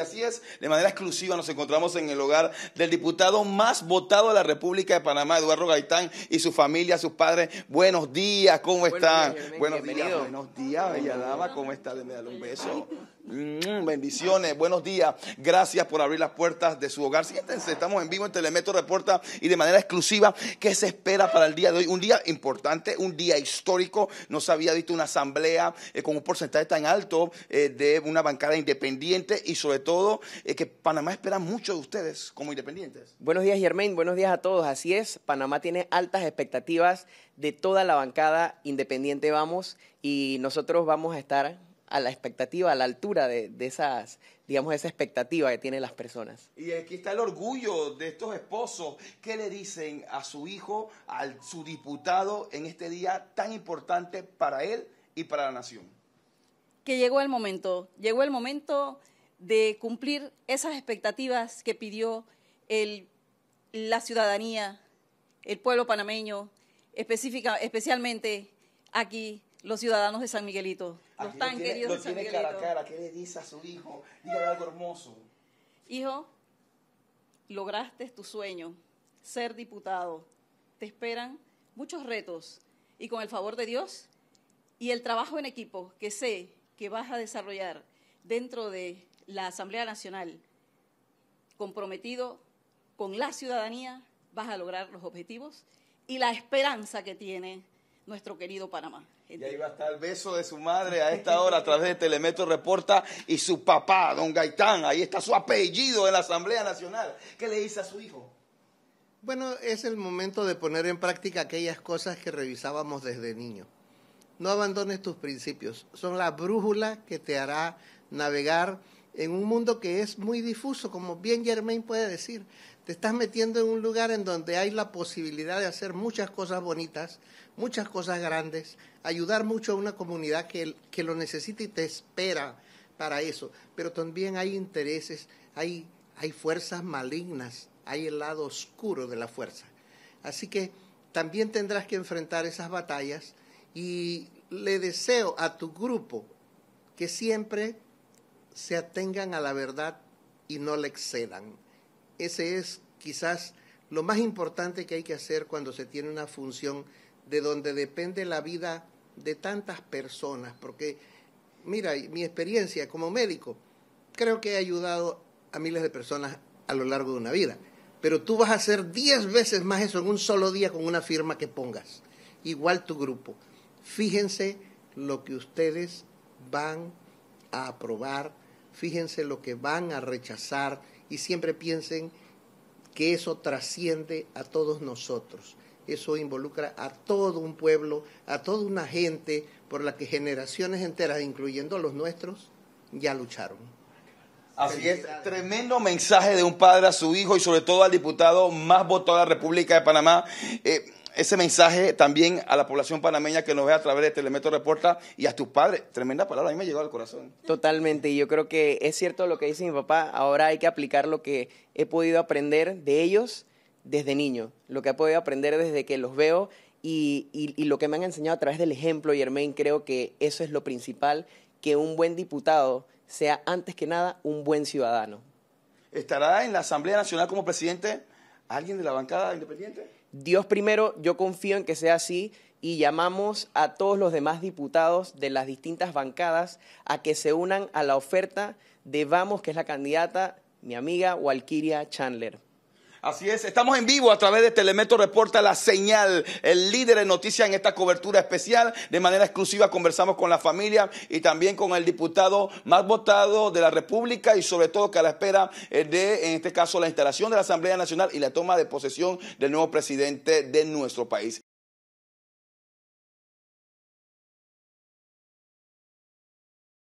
así es, de manera exclusiva nos encontramos en el hogar del diputado más votado de la República de Panamá, Eduardo Gaitán, y su familia, sus padres. Buenos días, ¿cómo están? Buenos días, buenos días, buenos días, bella dama, ¿cómo está? me un beso. Mm, bendiciones, buenos días. Gracias por abrir las puertas de su hogar. Siéntense, estamos en vivo en Telemetro Reporta y de manera exclusiva. ¿Qué se espera para el día de hoy? Un día importante, un día histórico. No se había visto una asamblea eh, con un porcentaje tan alto eh, de una bancada independiente y sobre todo todo es eh, que Panamá espera mucho de ustedes como independientes. Buenos días, Germain. Buenos días a todos. Así es, Panamá tiene altas expectativas de toda la bancada independiente Vamos y nosotros vamos a estar a la expectativa, a la altura de, esas, digamos, esa expectativa que tienen las personas. Y aquí está el orgullo de estos esposos. ¿Qué le dicen a su hijo, a su diputado en este día tan importante para él y para la nación? Que llegó el momento, llegó el momento de cumplir esas expectativas que pidió el, la ciudadanía, el pueblo panameño, específica, especialmente aquí los ciudadanos de San Miguelito, los tan queridos de San tiene Cara a cara, ¿qué le dice a su hijo? Dígale algo hermoso. Hijo, lograste tu sueño, ser diputado. Te esperan muchos retos y con el favor de Dios y el trabajo en equipo que sé que vas a desarrollar dentro de la Asamblea Nacional comprometido con la ciudadanía, vas a lograr los objetivos y la esperanza que tiene nuestro querido Panamá. Y ahí va a estar el beso de su madre a esta hora a través de Telemetro Reporta y su papá, don Gaitán. Ahí está su apellido en la Asamblea Nacional. ¿Qué le dice a su hijo? Bueno, es el momento de poner en práctica aquellas cosas que revisábamos desde niño. No abandones tus principios. Son la brújula que te hará navegar en un mundo que es muy difuso, como bien Germain puede decir. Te estás metiendo en un lugar en donde hay la posibilidad de hacer muchas cosas bonitas, muchas cosas grandes, ayudar mucho a una comunidad que, lo necesita y te espera para eso. Pero también hay intereses, hay fuerzas malignas, hay el lado oscuro de la fuerza. Así que también tendrás que enfrentar esas batallas y le deseo a tu grupo que siempre se atengan a la verdad y no la excedan. Ese es quizás lo más importante que hay que hacer cuando se tiene una función de donde depende la vida de tantas personas, porque mira, mi experiencia como médico, creo que he ayudado a miles de personas a lo largo de una vida, pero tú vas a hacer diez veces más eso en un solo día con una firma que pongas, igual tu grupo. Fíjense lo que ustedes van a aprobar, fíjense lo que van a rechazar y siempre piensen que eso trasciende a todos nosotros. Eso involucra a todo un pueblo, a toda una gente por la que generaciones enteras, incluyendo los nuestros, ya lucharon. Así es, tremendo mensaje de un padre a su hijo y sobre todo al diputado más votado de la República de Panamá. Eh, ese mensaje también a la población panameña que nos ve a través de Telemetro Reporta y a tus padres. Tremenda palabra, a mí me llegó al corazón. Totalmente, y yo creo que es cierto lo que dice mi papá, ahora hay que aplicar lo que he podido aprender de ellos desde niño, lo que he podido aprender desde que los veo y, y lo que me han enseñado a través del ejemplo, Germain, creo que eso es lo principal, que un buen diputado sea antes que nada un buen ciudadano. ¿Estará en la Asamblea Nacional como presidente alguien de la bancada independiente? Dios primero, yo confío en que sea así y llamamos a todos los demás diputados de las distintas bancadas a que se unan a la oferta de Vamos, que es la candidata, mi amiga Walkiria Chandler. Así es, estamos en vivo a través de Telemeto, Reporta la señal, el líder de noticias en esta cobertura especial. De manera exclusiva conversamos con la familia y también con el diputado más votado de la República y sobre todo que a la espera eh, de, en este caso, la instalación de la Asamblea Nacional y la toma de posesión del nuevo presidente de nuestro país.